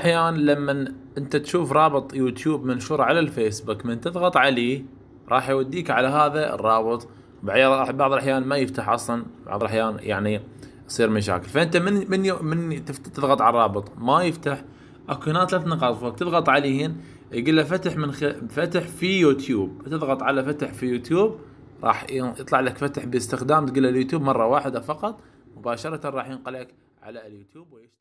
احيانا لما انت تشوف رابط يوتيوب منشور على الفيسبوك من تضغط عليه راح يوديك على هذا الرابط بعض الاحيان ما يفتح اصلا بعض الاحيان يعني تصير مشاكل فانت من من من تضغط على الرابط ما يفتح اكو هنا ثلاث نقاط فوق تضغط عليهن يقول له فتح من خ... فتح في يوتيوب تضغط على فتح في يوتيوب راح يطلع لك فتح باستخدام تقول له اليوتيوب مره واحده فقط مباشره راح ينقلك على اليوتيوب ويشتغل